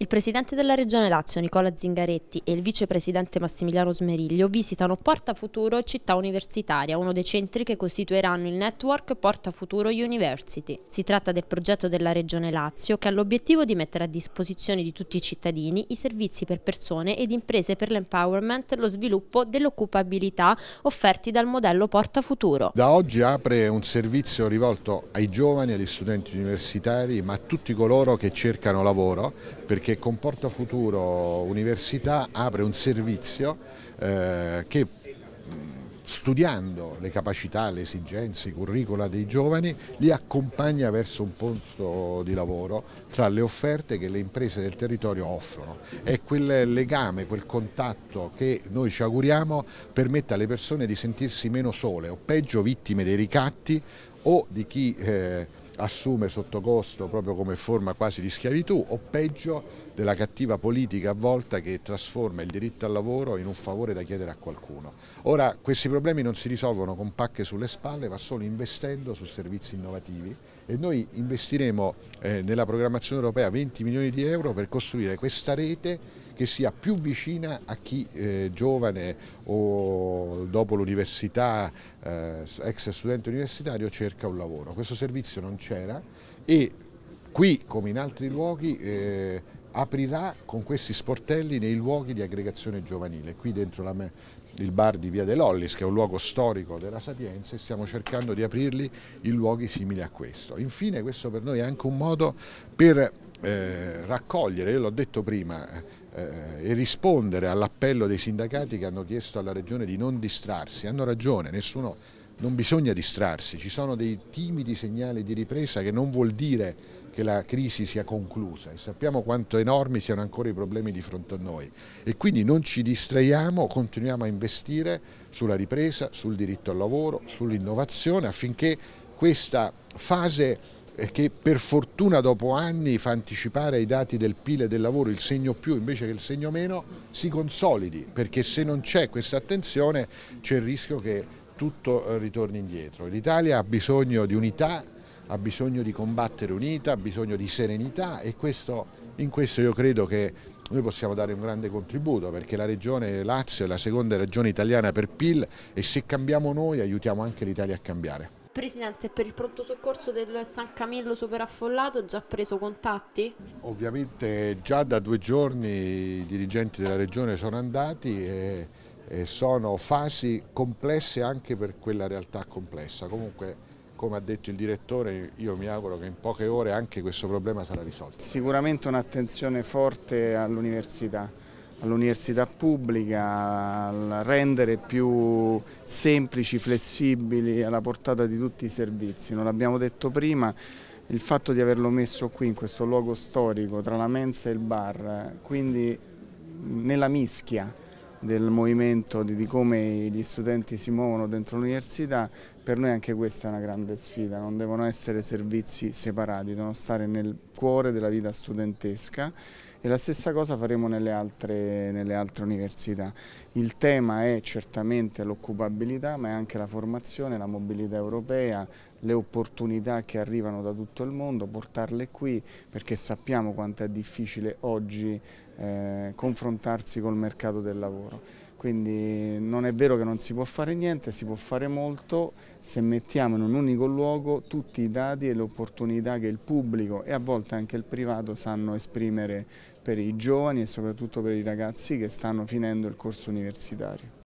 Il presidente della Regione Lazio Nicola Zingaretti e il vicepresidente Massimiliano Smeriglio visitano Porta Futuro Città Universitaria, uno dei centri che costituiranno il network Porta Futuro University. Si tratta del progetto della Regione Lazio che ha l'obiettivo di mettere a disposizione di tutti i cittadini i servizi per persone ed imprese per l'empowerment, lo sviluppo dell'occupabilità offerti dal modello Porta Futuro. Da oggi apre un servizio rivolto ai giovani, agli studenti universitari, ma a tutti coloro che cercano lavoro perché che con Futuro Università apre un servizio eh, che studiando le capacità, le esigenze, i curricula dei giovani, li accompagna verso un posto di lavoro tra le offerte che le imprese del territorio offrono. È quel legame, quel contatto che noi ci auguriamo permetta alle persone di sentirsi meno sole o peggio vittime dei ricatti o di chi eh, assume sotto costo proprio come forma quasi di schiavitù o peggio della cattiva politica a volta che trasforma il diritto al lavoro in un favore da chiedere a qualcuno. Ora questi problemi non si risolvono con pacche sulle spalle ma solo investendo su servizi innovativi e noi investiremo eh, nella programmazione europea 20 milioni di euro per costruire questa rete che sia più vicina a chi eh, giovane o dopo l'università, eh, ex studente universitario, cerca cioè cerca un lavoro. Questo servizio non c'era e qui, come in altri luoghi, eh, aprirà con questi sportelli nei luoghi di aggregazione giovanile. Qui dentro la, il bar di Via dell'Ollis, che è un luogo storico della Sapienza, e stiamo cercando di aprirli in luoghi simili a questo. Infine, questo per noi è anche un modo per eh, raccogliere, io l'ho detto prima, eh, e rispondere all'appello dei sindacati che hanno chiesto alla Regione di non distrarsi. Hanno ragione, nessuno non bisogna distrarsi, ci sono dei timidi segnali di ripresa che non vuol dire che la crisi sia conclusa e sappiamo quanto enormi siano ancora i problemi di fronte a noi e quindi non ci distraiamo, continuiamo a investire sulla ripresa, sul diritto al lavoro, sull'innovazione affinché questa fase eh, che per fortuna dopo anni fa anticipare ai dati del PIL e del lavoro il segno più invece che il segno meno, si consolidi, perché se non c'è questa attenzione c'è il rischio che tutto eh, ritorni indietro. L'Italia ha bisogno di unità, ha bisogno di combattere unita, ha bisogno di serenità e questo, in questo io credo che noi possiamo dare un grande contributo perché la regione Lazio è la seconda regione italiana per PIL e se cambiamo noi aiutiamo anche l'Italia a cambiare. Presidente, per il pronto soccorso del San Camillo superaffollato già preso contatti? Ovviamente già da due giorni i dirigenti della regione sono andati e eh, sono fasi complesse anche per quella realtà complessa. Comunque, come ha detto il direttore, io mi auguro che in poche ore anche questo problema sarà risolto. Sicuramente un'attenzione forte all'università, all'università pubblica, al rendere più semplici, flessibili, alla portata di tutti i servizi. Non l'abbiamo detto prima, il fatto di averlo messo qui, in questo luogo storico, tra la mensa e il bar, quindi nella mischia, del movimento, di, di come gli studenti si muovono dentro l'università per noi anche questa è una grande sfida, non devono essere servizi separati, devono stare nel cuore della vita studentesca e la stessa cosa faremo nelle altre, nelle altre università. Il tema è certamente l'occupabilità ma è anche la formazione, la mobilità europea, le opportunità che arrivano da tutto il mondo, portarle qui perché sappiamo quanto è difficile oggi eh, confrontarsi col mercato del lavoro quindi non è vero che non si può fare niente, si può fare molto se mettiamo in un unico luogo tutti i dati e le opportunità che il pubblico e a volte anche il privato sanno esprimere per i giovani e soprattutto per i ragazzi che stanno finendo il corso universitario.